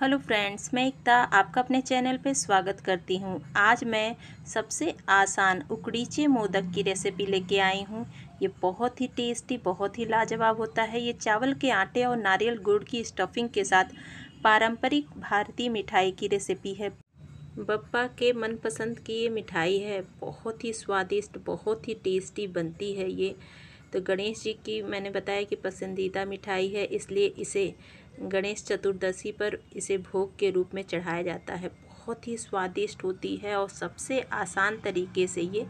hello friends मैं एकता आपका अपने चैनल पर स्वागत करती हूँ आज मैं सबसे आसान उकड़ीचे मोदक की रेसिपी लेके आई हूँ ये बहुत ही टेस्टी बहुत ही लाजवाब होता है ये चावल के आटे और नारियल गुड़ की स्टफिंग के साथ पारंपरिक भारतीय मिठाई की रेसिपी है बप्पा के मनपसंद की ये मिठाई है बहुत ही स्वादिष्ट बहुत ही टेस्टी बनती है ये तो गणेश जी की मैंने बताया कि पसंदीदा मिठाई है इसलिए इसे गणेश चतुर्दशी पर इसे भोग के रूप में चढ़ाया जाता है बहुत ही स्वादिष्ट होती है और सबसे आसान तरीके से ये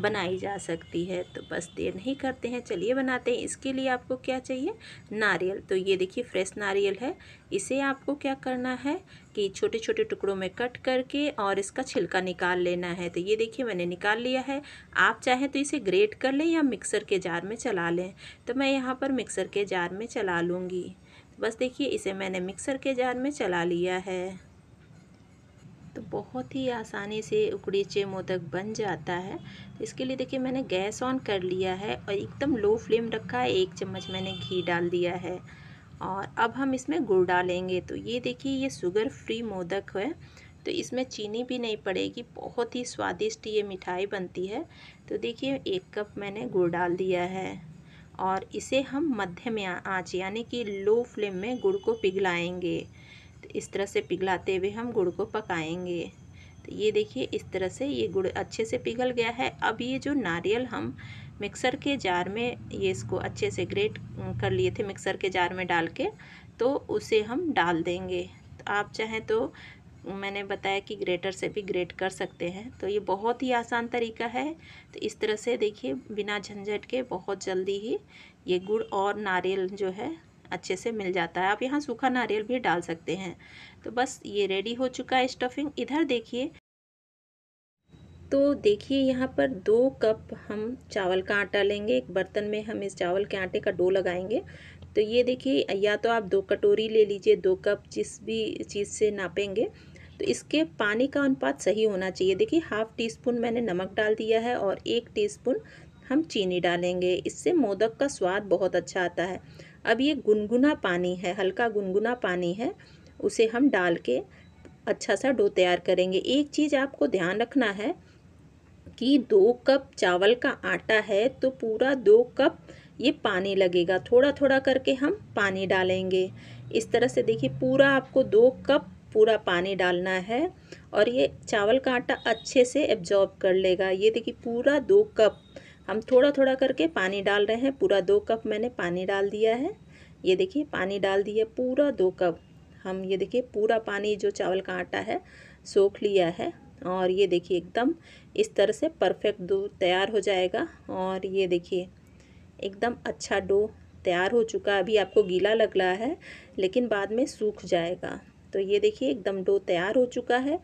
बनाई जा सकती है तो बस देर नहीं करते हैं चलिए बनाते हैं इसके लिए आपको क्या चाहिए नारियल तो ये देखिए फ्रेश नारियल है इसे आपको क्या करना है कि छोटे छोटे टुकड़ों में कट करके और इसका छिलका निकाल लेना है तो ये देखिए मैंने निकाल लिया है आप चाहें तो इसे ग्रेट कर लें या मिक्सर के जार में चला लें तो मैं यहाँ पर मिक्सर के जार में चला लूँगी बस देखिए इसे मैंने मिक्सर के जार में चला लिया है तो बहुत ही आसानी से उकड़ीचे मोदक बन जाता है तो इसके लिए देखिए मैंने गैस ऑन कर लिया है और एकदम लो फ्लेम रखा है एक चम्मच मैंने घी डाल दिया है और अब हम इसमें गुड़ डालेंगे तो ये देखिए ये शुगर फ्री मोदक है तो इसमें चीनी भी नहीं पड़ेगी बहुत ही स्वादिष्ट ये मिठाई बनती है तो देखिए एक कप मैंने गुड़ डाल दिया है और इसे हम मध्यम आँच यानी कि लो फ्लेम में गुड़ को पिघलाएंगे तो इस तरह से पिघलाते हुए हम गुड़ को पकाएंगे तो ये देखिए इस तरह से ये गुड़ अच्छे से पिघल गया है अब ये जो नारियल हम मिक्सर के जार में ये इसको अच्छे से ग्रेट कर लिए थे मिक्सर के जार में डाल के तो उसे हम डाल देंगे तो आप चाहें तो मैंने बताया कि ग्रेटर से भी ग्रेट कर सकते हैं तो ये बहुत ही आसान तरीका है तो इस तरह से देखिए बिना झंझट के बहुत जल्दी ही ये गुड़ और नारियल जो है अच्छे से मिल जाता है आप यहाँ सूखा नारियल भी डाल सकते हैं तो बस ये रेडी हो चुका है स्टफिंग इधर देखिए तो देखिए यहाँ पर दो कप हम चावल का आटा लेंगे एक बर्तन में हम इस चावल के आटे का डो लगाएंगे तो ये देखिए या तो आप दो कटोरी ले लीजिए दो कप जिस भी चीज़ से नापेंगे तो इसके पानी का अनुपात सही होना चाहिए देखिए हाफ़ टी स्पून मैंने नमक डाल दिया है और एक टी स्पून हम चीनी डालेंगे इससे मोदक का स्वाद बहुत अच्छा आता है अब ये गुनगुना पानी है हल्का गुनगुना पानी है उसे हम डाल के अच्छा सा डो तैयार करेंगे एक चीज़ आपको ध्यान रखना है कि दो कप चावल का आटा है तो पूरा दो कप ये पानी लगेगा थोड़ा थोड़ा करके हम पानी डालेंगे इस तरह से देखिए पूरा आपको दो कप पूरा पानी डालना है और ये चावल का आटा अच्छे से एब्जॉर्ब कर लेगा ये देखिए पूरा दो कप हम थोड़ा थोड़ा करके पानी डाल रहे हैं पूरा दो कप मैंने पानी डाल दिया है ये देखिए पानी डाल दिया पूरा दो कप हम ये देखिए पूरा पानी जो चावल का आटा है सोख लिया है और ये देखिए एकदम इस तरह से परफेक्ट डो तैयार हो जाएगा और ये देखिए एकदम अच्छा डो तैयार हो चुका अभी आपको गीला लग रहा है लेकिन बाद में सूख जाएगा तो ये देखिए एकदम डो तैयार हो चुका है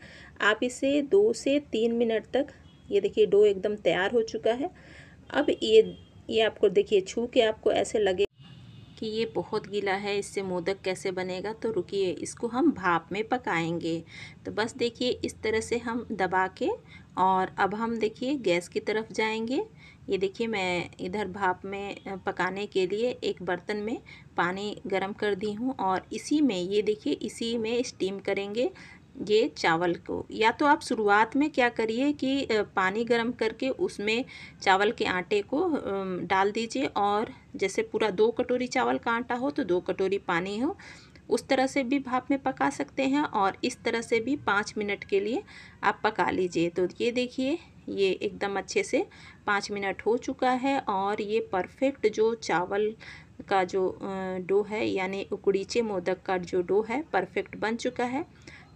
आप इसे दो से तीन मिनट तक ये देखिए डो एकदम तैयार हो चुका है अब ये ये आपको देखिए छू के आपको ऐसे लगे कि ये बहुत गीला है इससे मोदक कैसे बनेगा तो रुकिए इसको हम भाप में पकाएंगे तो बस देखिए इस तरह से हम दबा के और अब हम देखिए गैस की तरफ जाएंगे ये देखिए मैं इधर भाप में पकाने के लिए एक बर्तन में पानी गरम कर दी हूँ और इसी में ये देखिए इसी में स्टीम करेंगे ये चावल को या तो आप शुरुआत में क्या करिए कि पानी गर्म करके उसमें चावल के आटे को डाल दीजिए और जैसे पूरा दो कटोरी चावल का आटा हो तो दो कटोरी पानी हो उस तरह से भी भाप में पका सकते हैं और इस तरह से भी पाँच मिनट के लिए आप पका लीजिए तो ये देखिए ये एकदम अच्छे से पाँच मिनट हो चुका है और ये परफेक्ट जो चावल का जो डो है यानी उकड़ीचे मोदक का जो डो है परफेक्ट बन चुका है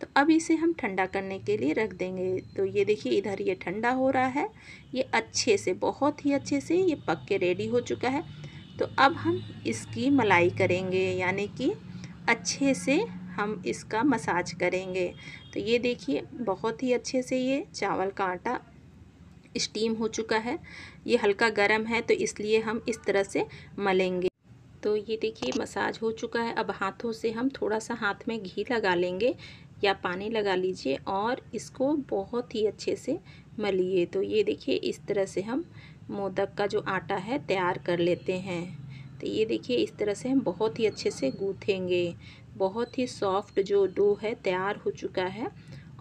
तो अब इसे हम ठंडा करने के लिए रख देंगे तो ये देखिए इधर ये ठंडा हो रहा है ये अच्छे से बहुत ही अच्छे से ये पक के रेडी हो चुका है तो अब हम इसकी मलाई करेंगे यानी कि अच्छे से हम इसका मसाज करेंगे तो ये देखिए बहुत ही अच्छे से ये चावल का आटा स्टीम हो चुका है ये हल्का गर्म है तो इसलिए हम इस तरह से मलेंगे तो ये देखिए मसाज हो चुका है अब हाथों से हम थोड़ा सा हाथ में घी लगा लेंगे या पानी लगा लीजिए और इसको बहुत ही अच्छे से मलिए तो ये देखिए इस तरह से हम मोदक का जो आटा है तैयार कर लेते हैं तो ये देखिए इस तरह से हम बहुत ही अच्छे से गूँथेंगे बहुत ही सॉफ्ट जो डो है तैयार हो चुका है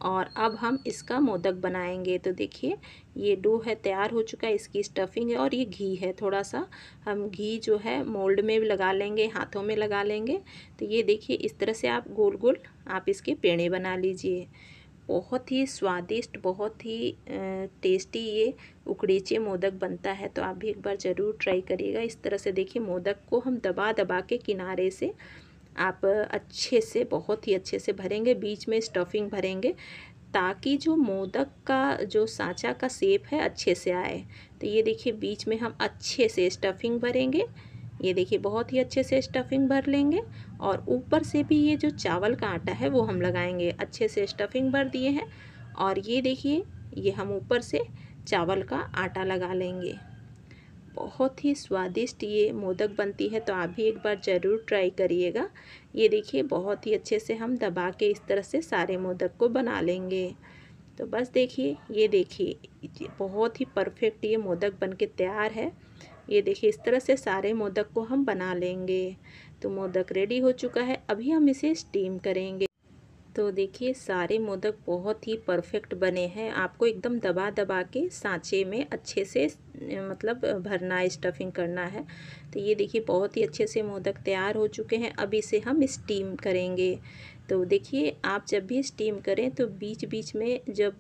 और अब हम इसका मोदक बनाएंगे तो देखिए ये डो है तैयार हो चुका है इसकी स्टफिंग है और ये घी है थोड़ा सा हम घी जो है मोल्ड में लगा लेंगे हाथों में लगा लेंगे तो ये देखिए इस तरह से आप गोल गोल आप इसके पेड़े बना लीजिए बहुत ही स्वादिष्ट बहुत ही टेस्टी ये उकड़ीचे मोदक बनता है तो आप भी एक बार ज़रूर ट्राई करिएगा इस तरह से देखिए मोदक को हम दबा दबा के किनारे से आप अच्छे से बहुत ही अच्छे से भरेंगे बीच में स्टफिंग भरेंगे ताकि जो मोदक का जो साँचा का सेप है अच्छे से आए तो ये देखिए बीच में हम अच्छे से स्टफिंग भरेंगे ये देखिए बहुत ही अच्छे से स्टफिंग भर लेंगे और ऊपर से भी ये जो चावल का आटा है वो हम लगाएंगे अच्छे से स्टफिंग भर दिए हैं और ये देखिए ये हम ऊपर से चावल का आटा लगा लेंगे बहुत ही स्वादिष्ट ये मोदक बनती है तो आप भी एक बार ज़रूर ट्राई करिएगा ये देखिए बहुत ही अच्छे से हम दबा के इस तरह से सारे मोदक को बना लेंगे तो बस देखिए ये देखिए बहुत ही परफेक्ट ये मोदक बन के तैयार है ये देखिए इस तरह से सारे मोदक को हम बना लेंगे तो मोदक रेडी हो चुका है अभी हम इसे स्टीम करेंगे तो देखिए सारे मोदक बहुत ही परफेक्ट बने हैं आपको एकदम दबा दबा के सांचे में अच्छे से मतलब भरना है स्टफिंग करना है तो ये देखिए बहुत ही अच्छे से मोदक तैयार हो चुके हैं अब इसे हम स्टीम करेंगे तो देखिए आप जब भी स्टीम करें तो बीच बीच में जब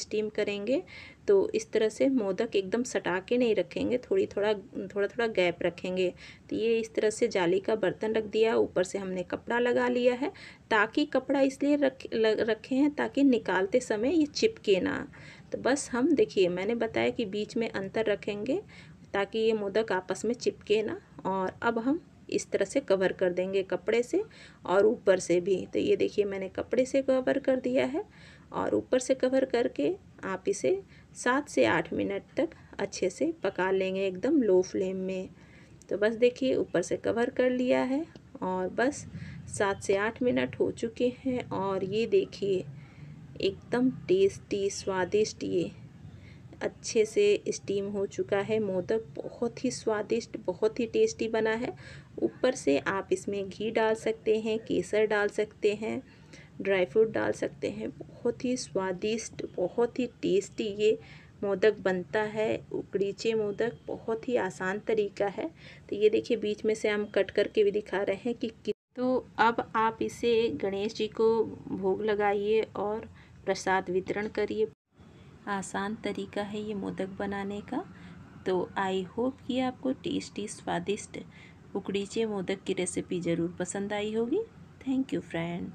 स्टीम करेंगे तो इस तरह से मोदक एकदम सटा के नहीं रखेंगे थोड़ी थोड़ा थोड़ा थोड़ा गैप रखेंगे तो ये इस तरह से जाली का बर्तन रख दिया ऊपर से हमने कपड़ा लगा लिया है ताकि कपड़ा इसलिए रख रखे हैं ताकि निकालते समय ये चिपके ना तो बस हम देखिए मैंने बताया कि बीच में अंतर रखेंगे ताकि ये मोदक आपस में चिपके ना और अब हम इस तरह से कवर कर देंगे कपड़े से और ऊपर से भी तो ये देखिए मैंने कपड़े से कवर कर दिया है और ऊपर से कवर करके आप इसे सात से आठ मिनट तक अच्छे से पका लेंगे एकदम लो फ्लेम में तो बस देखिए ऊपर से कवर कर लिया है और बस सात से आठ मिनट हो चुके हैं और ये देखिए एकदम टेस्टी स्वादिष्ट ये अच्छे से स्टीम हो चुका है मोदक बहुत ही स्वादिष्ट बहुत ही टेस्टी बना है ऊपर से आप इसमें घी डाल सकते हैं केसर डाल सकते हैं ड्राई फ्रूट डाल सकते हैं बहुत ही स्वादिष्ट बहुत ही टेस्टी ये मोदक बनता है उकड़ीचे मोदक बहुत ही आसान तरीका है तो ये देखिए बीच में से हम कट करके भी दिखा रहे हैं कि तो अब आप इसे गणेश जी को भोग लगाइए और प्रसाद वितरण करिए आसान तरीका है ये मोदक बनाने का तो आई होप कि आपको टेस्टी स्वादिष्ट उकड़ीचे मोदक की रेसिपी ज़रूर पसंद आई होगी थैंक यू फ्रेंड